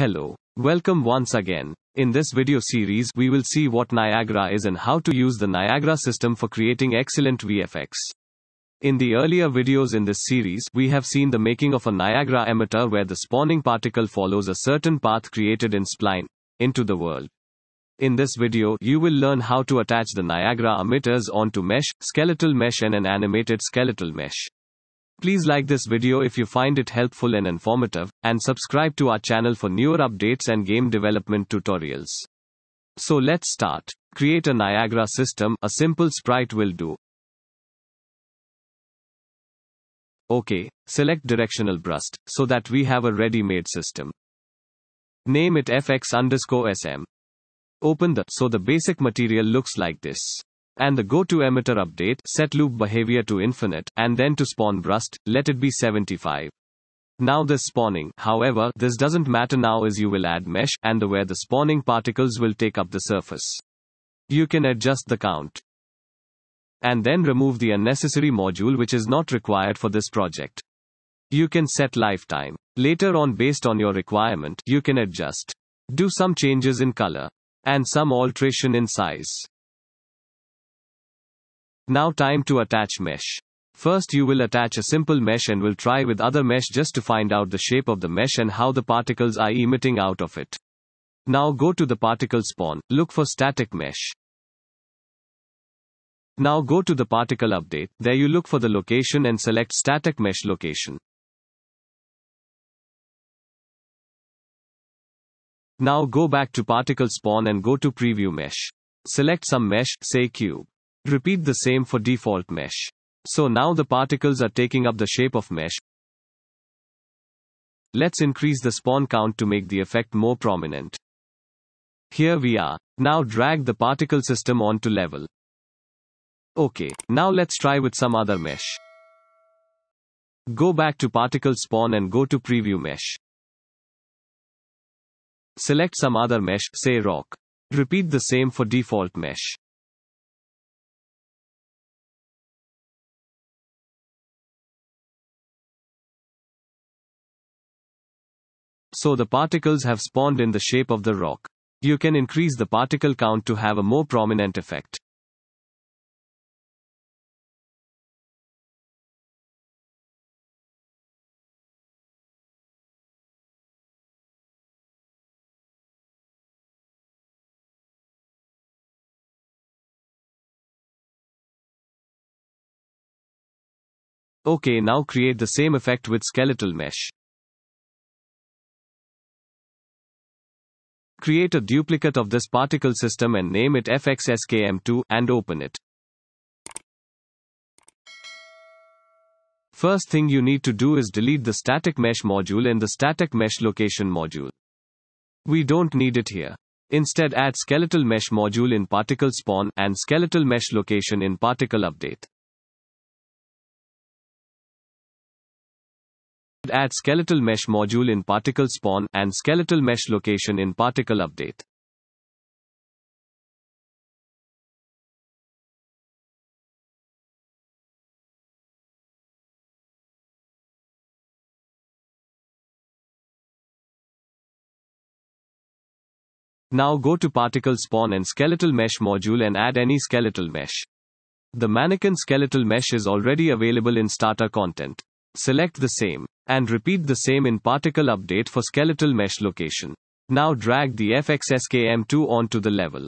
Hello. Welcome once again. In this video series, we will see what Niagara is and how to use the Niagara system for creating excellent VFX. In the earlier videos in this series, we have seen the making of a Niagara emitter where the spawning particle follows a certain path created in Spline, into the world. In this video, you will learn how to attach the Niagara emitters onto mesh, skeletal mesh and an animated skeletal mesh. Please like this video if you find it helpful and informative, and subscribe to our channel for newer updates and game development tutorials. So let's start. Create a Niagara system, a simple sprite will do. OK, select directional brust, so that we have a ready-made system. Name it fx underscore sm. Open the, so the basic material looks like this and the go to emitter update set loop behavior to infinite and then to spawn brust let it be 75 now this spawning however this doesn't matter now as you will add mesh and the where the spawning particles will take up the surface you can adjust the count and then remove the unnecessary module which is not required for this project you can set lifetime later on based on your requirement you can adjust do some changes in color and some alteration in size now time to attach mesh. First you will attach a simple mesh and will try with other mesh just to find out the shape of the mesh and how the particles are emitting out of it. Now go to the particle spawn, look for static mesh. Now go to the particle update, there you look for the location and select static mesh location. Now go back to particle spawn and go to preview mesh. Select some mesh, say cube. Repeat the same for default mesh. So now the particles are taking up the shape of mesh. Let's increase the spawn count to make the effect more prominent. Here we are. Now drag the particle system onto level. Okay, now let's try with some other mesh. Go back to particle spawn and go to preview mesh. Select some other mesh, say rock. Repeat the same for default mesh. So the particles have spawned in the shape of the rock. You can increase the particle count to have a more prominent effect. Okay now create the same effect with skeletal mesh. Create a duplicate of this particle system and name it FXSKM2 and open it. First thing you need to do is delete the static mesh module in the static mesh location module. We don't need it here. Instead add skeletal mesh module in particle spawn and skeletal mesh location in particle update. Add skeletal mesh module in particle spawn and skeletal mesh location in particle update. Now go to particle spawn and skeletal mesh module and add any skeletal mesh. The mannequin skeletal mesh is already available in starter content. Select the same and repeat the same in particle update for skeletal mesh location. Now drag the FXSKM2 onto the level.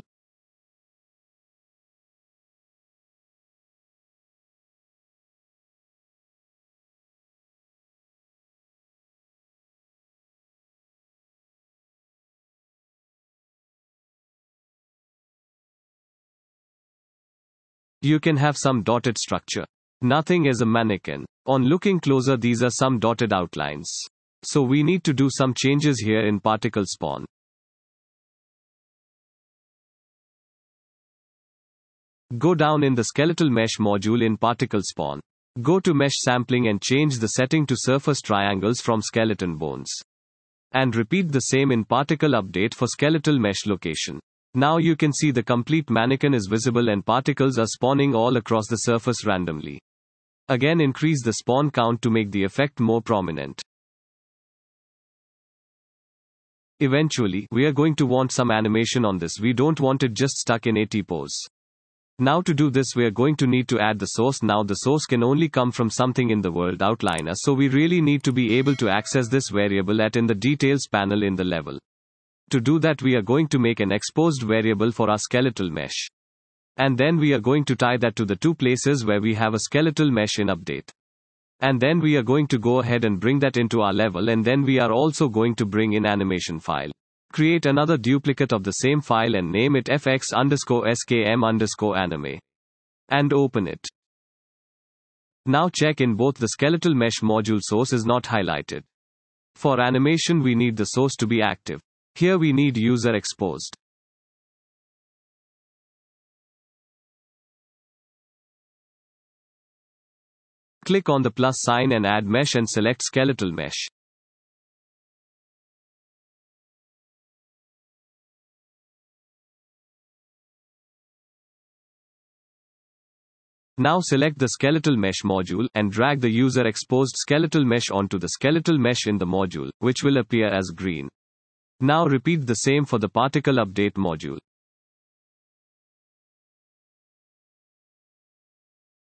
You can have some dotted structure. Nothing is a mannequin. On looking closer these are some dotted outlines. So we need to do some changes here in particle spawn. Go down in the skeletal mesh module in particle spawn. Go to mesh sampling and change the setting to surface triangles from skeleton bones. And repeat the same in particle update for skeletal mesh location. Now you can see the complete mannequin is visible and particles are spawning all across the surface randomly. Again increase the spawn count to make the effect more prominent. Eventually, we are going to want some animation on this. We don't want it just stuck in AT pose. Now to do this we are going to need to add the source. Now the source can only come from something in the world outliner so we really need to be able to access this variable at in the details panel in the level. To do that we are going to make an exposed variable for our skeletal mesh. And then we are going to tie that to the two places where we have a skeletal mesh in update. And then we are going to go ahead and bring that into our level and then we are also going to bring in animation file. Create another duplicate of the same file and name it fx underscore skm underscore anime. And open it. Now check in both the skeletal mesh module source is not highlighted. For animation we need the source to be active. Here we need user exposed. Click on the plus sign and add mesh and select skeletal mesh. Now select the skeletal mesh module and drag the user exposed skeletal mesh onto the skeletal mesh in the module, which will appear as green. Now repeat the same for the particle update module.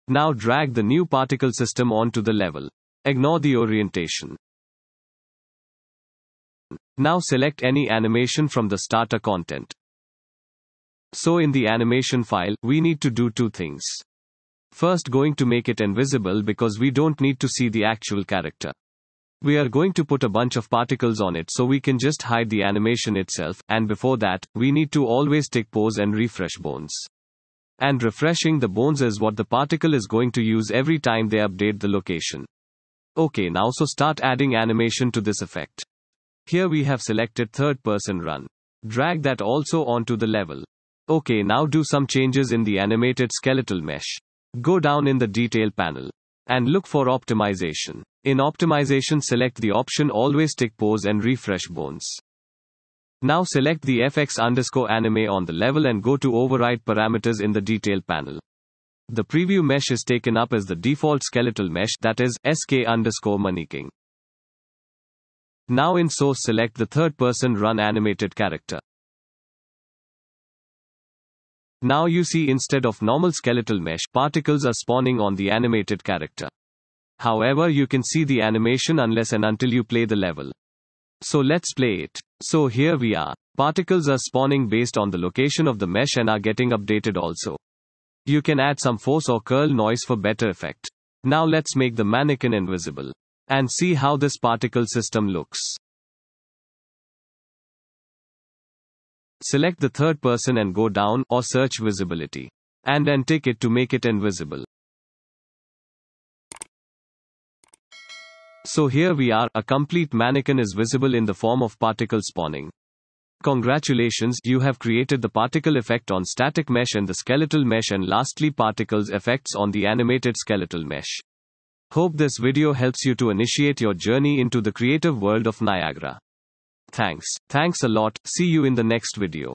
Now drag the new particle system onto the level. Ignore the orientation. Now select any animation from the starter content. So in the animation file, we need to do two things. First going to make it invisible because we don't need to see the actual character. We are going to put a bunch of particles on it so we can just hide the animation itself, and before that, we need to always take pose and refresh bones. And refreshing the bones is what the particle is going to use every time they update the location. Okay now so start adding animation to this effect. Here we have selected third person run. Drag that also onto the level. Okay now do some changes in the animated skeletal mesh. Go down in the detail panel. And look for optimization. In optimization select the option always tick pose and refresh bones. Now select the fx underscore anime on the level and go to override parameters in the detail panel. The preview mesh is taken up as the default skeletal mesh, that is, sk underscore king. Now in source select the third person run animated character. Now you see instead of normal skeletal mesh, particles are spawning on the animated character. However you can see the animation unless and until you play the level. So let's play it. So here we are. Particles are spawning based on the location of the mesh and are getting updated also. You can add some force or curl noise for better effect. Now let's make the mannequin invisible. And see how this particle system looks. Select the third person and go down or search visibility. And then tick it to make it invisible. So here we are, a complete mannequin is visible in the form of particle spawning. Congratulations, you have created the particle effect on static mesh and the skeletal mesh and lastly particles effects on the animated skeletal mesh. Hope this video helps you to initiate your journey into the creative world of Niagara. Thanks. Thanks a lot. See you in the next video.